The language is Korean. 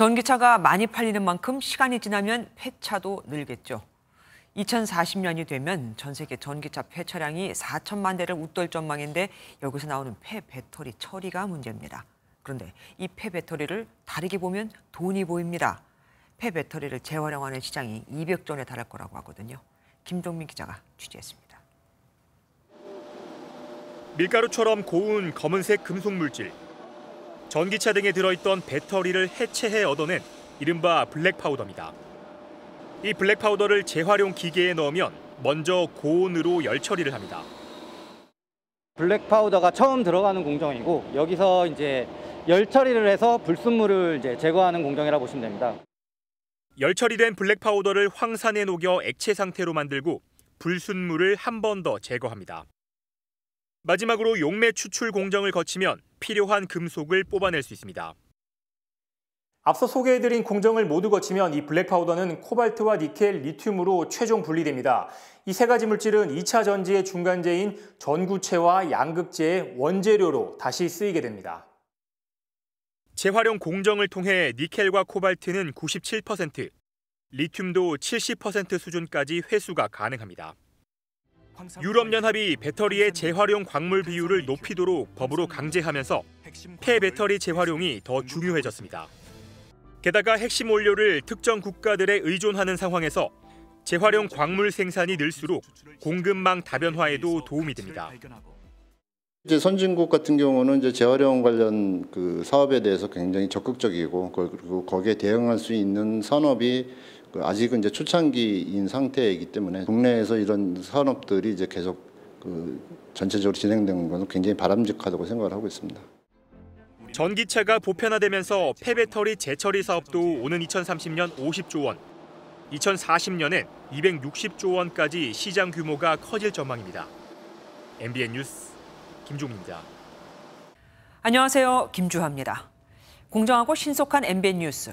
전기차가 많이 팔리는 만큼 시간이 지나면 폐차도 늘겠죠. 2040년이 되면 전 세계 전기차 폐차량이 4천만 대를 웃돌 전망인데 여기서 나오는 폐 배터리 처리가 문제입니다. 그런데 이 폐 배터리를 다르게 보면 돈이 보입니다. 폐 배터리를 재활용하는 시장이 200조에 달할 거라고 하거든요. 김종민 기자가 취재했습니다. 밀가루처럼 고운 검은색 금속 물질 전기차 등에 들어있던 배터리를 해체해 얻어낸 이른바 블랙 파우더입니다. 이 블랙 파우더를 재활용 기계에 넣으면 먼저 고온으로 열 처리를 합니다. 블랙 파우더가 처음 들어가는 공정이고 여기서 이제 열 처리를 해서 불순물을 이제 제거하는 공정이라 보시면 됩니다. 열 처리된 블랙 파우더를 황산에 녹여 액체 상태로 만들고 불순물을 한 번 더 제거합니다. 마지막으로 용매 추출 공정을 거치면 필요한 금속을 뽑아낼 수 있습니다. 앞서 소개해드린 공정을 모두 거치면 이 블랙 파우더는 코발트와 니켈, 리튬으로 최종 분리됩니다. 이 세 가지 물질은 2차 전지의 중간재인 전구체와 양극재의 원재료로 다시 쓰이게 됩니다. 재활용 공정을 통해 니켈과 코발트는 97%, 리튬도 70% 수준까지 회수가 가능합니다. 유럽연합이 배터리의 재활용 광물 비율을 높이도록 법으로 강제하면서 폐배터리 재활용이 더 중요해졌습니다. 게다가 핵심 원료를 특정 국가들에 의존하는 상황에서 재활용 광물 생산이 늘수록 공급망 다변화에도 도움이 됩니다. 이제 선진국 같은 경우는 이제 재활용 관련 그 사업에 대해서 굉장히 적극적이고 그리고 거기에 대응할 수 있는 산업이 그 아직은 이제 초창기인 상태이기 때문에 국내에서 이런 산업들이 이제 계속 그 전체적으로 진행되는 것은 굉장히 바람직하다고 생각을 하고 있습니다. 전기차가 보편화되면서 폐배터리 재처리 사업도 오는 2030년 50조 원, 2040년엔 260조 원까지 시장 규모가 커질 전망입니다. MBN 뉴스 김종입니다. 안녕하세요. 김주하입니다. 공정하고 신속한 MBN 뉴스